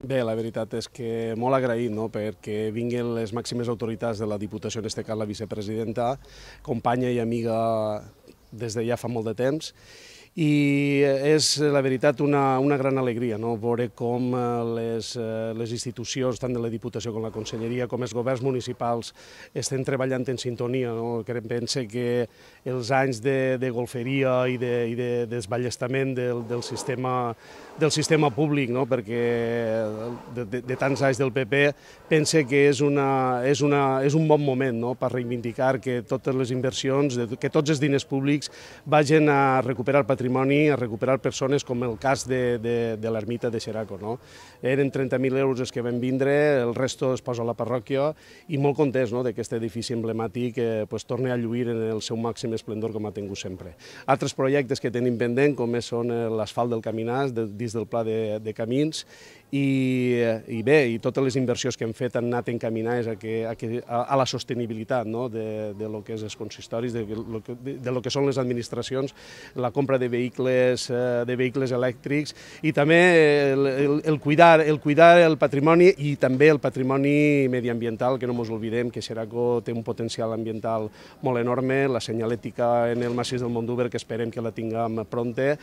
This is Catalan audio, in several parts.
Bé, la veritat és que molt agraït no? perquè vinguin les màximes autoritats de la Diputació, en aquest cas la vicepresidenta, companya i amiga des de ja fa molt de temps, i és, eh, la veritat, una, una gran alegria no? veure com eh, les, eh, les institucions, tant de la Diputació com la Conselleria, com els governs municipals, estem treballant en sintonia. No? Que pense que els anys de, de golferia i de, i de desballestament del, del, sistema, del sistema públic, no? perquè de, de, de tants anys del PP, pense que és, una, és, una, és un bon moment no? per reivindicar que totes les inversions, que tots els diners públics vagin a recuperar patrimoni patrimoni a recuperar persones com el cas de, de, de l'ermita de Xeraco. No? Eren 30.000 euros els que van vindre, el resto es posa a la parròquia i molt contents no? que edifici emblemàtic eh, pues, torni a lluir en el seu màxim esplendor com ha tingut sempre. Altres projectes que tenim pendent, com és són eh, l'asfalt del Caminàs, de, dins del pla de, de camins, i, eh, i bé, i totes les inversions que hem fet han anat encaminades a, que, a, que, a la sostenibilitat no? de, de lo que és els consistoris, de, de, de lo que són les administracions, la compra de vehicles, eh, de vehicles elèctrics i també eh, el, el, el, cuidar, el cuidar el patrimoni i també el patrimoni mediambiental, que no ens oblidem que Xeraco té un potencial ambiental molt enorme, la senyalètica en el massís del Montúber, que esperem que la tinguem pronta,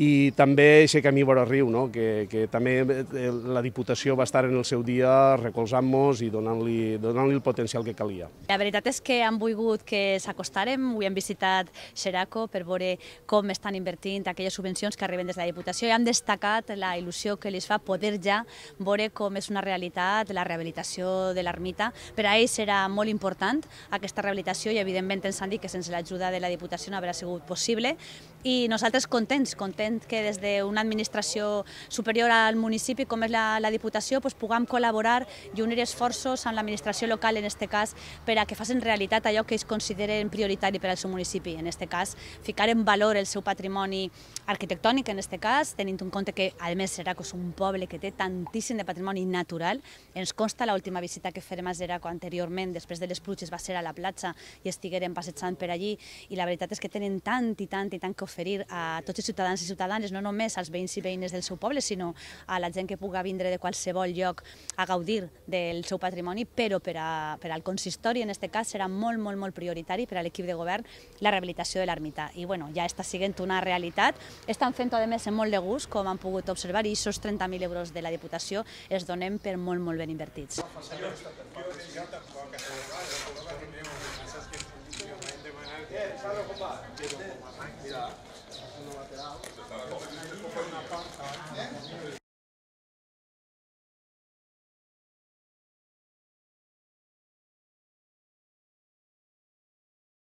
i també aquest camí vora riu, no? que, que també eh, la Diputació va estar en el seu dia recolzant-nos i donant-li donant el potencial que calia. La veritat és que han volgut que s'acostarem, avui hem visitat Xeraco per veure com estan invertint invertint aquelles subvencions que arriben des de la Diputació i han destacat la il·lusió que les fa poder ja veure com és una realitat la rehabilitació de l'ermita. Per a ells serà molt important aquesta rehabilitació i evidentment ens han dit que sense l'ajuda de la Diputació no haurà sigut possible i nosaltres contents, contents que des d'una administració superior al municipi com és la, la Diputació pues, puguem col·laborar i unir esforços amb l'administració local en aquest cas per a que facin realitat allò que ells consideren prioritari per al seu municipi, en aquest cas ficar en valor el seu patrimoni patrimoni arquitectònic, en aquest cas, tenint en compte que, a més, Seraco és un poble que té tantíssim de patrimoni natural. Ens consta l'última visita que farem a Seraco anteriorment, després de les pluges, va ser a la platja i estiguerem passejant per allí, i la veritat és que tenen tant i tant i tant que oferir a tots els ciutadans i ciutadanes, no només als veïns i veïnes del seu poble, sinó a la gent que puga vindre de qualsevol lloc a gaudir del seu patrimoni, però per, a, per al consistori, en aquest cas, serà molt, molt, molt prioritari per a l'equip de govern la rehabilitació de l'ermita. I bueno, ja està sent una realitat. Estan fent-ho, a més, amb molt de gust, com han pogut observar, i aquests 30.000 euros de la Diputació es donem per molt, molt ben invertits.